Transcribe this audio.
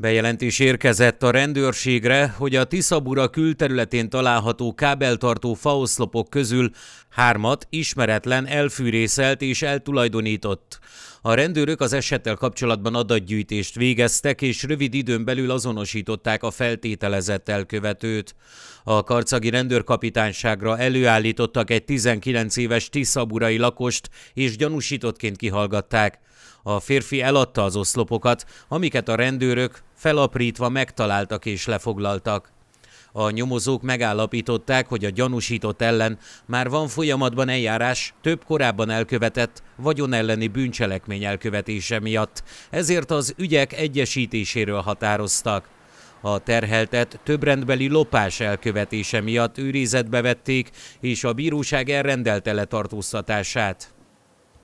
Bejelentés érkezett a rendőrségre, hogy a Tiszabura külterületén található kábeltartó faoszlopok közül hármat ismeretlen elfűrészelt és eltulajdonított. A rendőrök az esettel kapcsolatban adatgyűjtést végeztek, és rövid időn belül azonosították a feltételezett elkövetőt. A karcagi rendőrkapitányságra előállítottak egy 19 éves tiszaburai lakost, és gyanúsítottként kihallgatták. A férfi eladta az oszlopokat, amiket a rendőrök felaprítva megtaláltak és lefoglaltak. A nyomozók megállapították, hogy a gyanúsított ellen már van folyamatban eljárás több korábban elkövetett vagyon elleni bűncselekmény elkövetése miatt, ezért az ügyek egyesítéséről határoztak. A terheltet több rendbeli lopás elkövetése miatt őrizetbe vették, és a bíróság elrendelte letartóztatását.